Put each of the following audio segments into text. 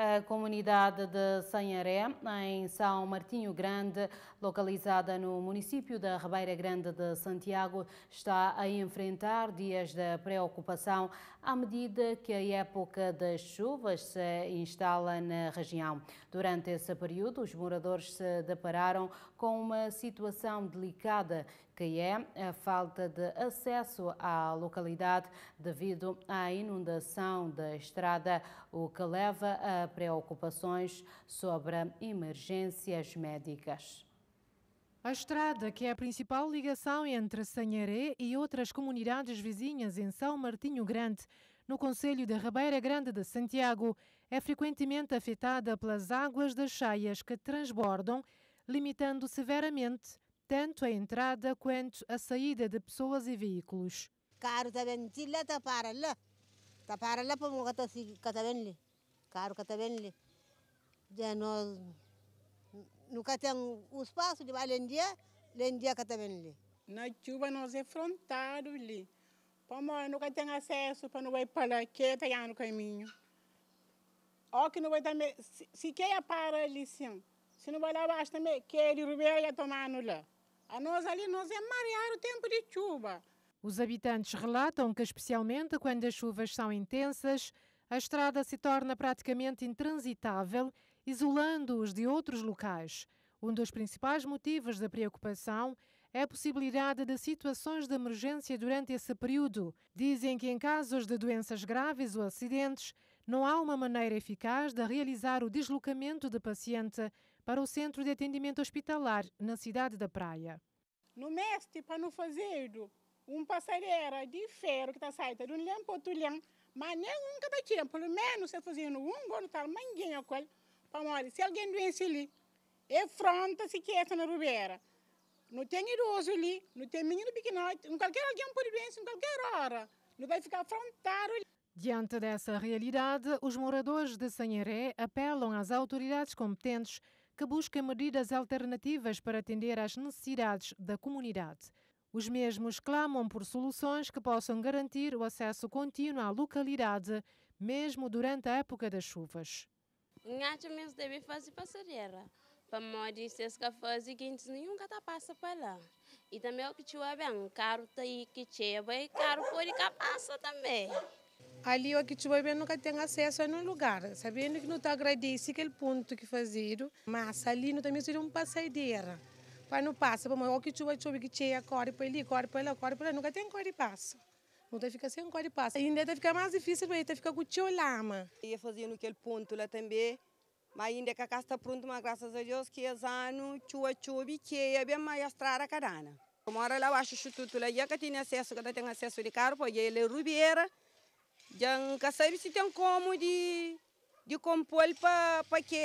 a comunidade de Sanharé, em São Martinho Grande, localizada no município da Ribeira Grande de Santiago, está a enfrentar dias de preocupação à medida que a época das chuvas se instala na região. Durante esse período, os moradores se depararam com uma situação delicada, que é a falta de acesso à localidade devido à inundação da estrada, o que leva a preocupações sobre emergências médicas. A estrada, que é a principal ligação entre Sanharé e outras comunidades vizinhas em São Martinho Grande, no Conselho de Ribeira Grande de Santiago, é frequentemente afetada pelas águas das cheias que transbordam, limitando severamente tanto a entrada quanto a saída de pessoas e veículos. Caro, também bem, está para lá. Está para lá para o que está caro que também já nós nunca tem o espaço de além dia, além dia que também ali. Na Cuba nós é frontado ali. Como nunca tem acesso para não ir para que tá no caminho. Ó que não vai também, se, quer para ali sim. Se não vai lá baixo também, que ele rubeia tomando lá. A nós ali nós é marear o tempo de chuva. Os habitantes relatam que, especialmente quando as chuvas são intensas, a estrada se torna praticamente intransitável, isolando-os de outros locais. Um dos principais motivos da preocupação é a possibilidade de situações de emergência durante esse período. Dizem que em casos de doenças graves ou acidentes, não há uma maneira eficaz de realizar o deslocamento de paciente para o centro de atendimento hospitalar na cidade da Praia. No mestre, para não fazer, um passareira de ferro que está saindo tá de um lhão para outro lhão, mas nenhum que está pelo menos se tá fazendo um gono tal, ninguém é qual, para morrer. Se alguém doente ali, é fronta se que é essa na rubeira. Não tem idoso ali, não tem menino pequeno, qualquer alguém pode doença em qualquer hora. Não vai ficar afrontado ali. Diante dessa realidade, os moradores de Sanharé apelam às autoridades competentes que busquem medidas alternativas para atender às necessidades da comunidade. Os mesmos clamam por soluções que possam garantir o acesso contínuo à localidade, mesmo durante a época das chuvas. Ngachamens deve fazer passareira. Para morrer, se cafés e quentes, nenhum gata passa para lá. E também é o que tinha bem, caro tá aí que tinha, e é caro por e passa também. Ali o que tinha bem nunca tem acesso a nenhum lugar, sabendo que não está agradecido aquele ponto que fazido, mas ali não também seria um passadeira não passa, vamos, é o que chuva, chuva, que cheia, corre para ali, corre para ela, corre para ela nunca tem corre e passa. Não fica sem corre e passa. E ainda fica mais difícil para ele, fica com o lama. Ia fazendo aquele ponto lá também, mas ainda que a casa está pronta, mas graças a Deus que esse ano, chuva, chuva, que é bem mais estrada carana. Eu moro lá, eu acho que tudo lá, já que tinha acesso, que tem acesso de carro, porque ele é rubiera, já não sabe se tem como de, de compor para que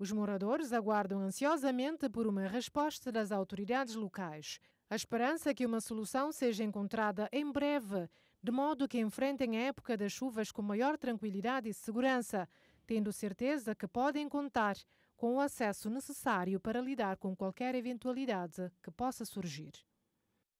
os moradores aguardam ansiosamente por uma resposta das autoridades locais. A esperança é que uma solução seja encontrada em breve, de modo que enfrentem a época das chuvas com maior tranquilidade e segurança, tendo certeza que podem contar com o acesso necessário para lidar com qualquer eventualidade que possa surgir.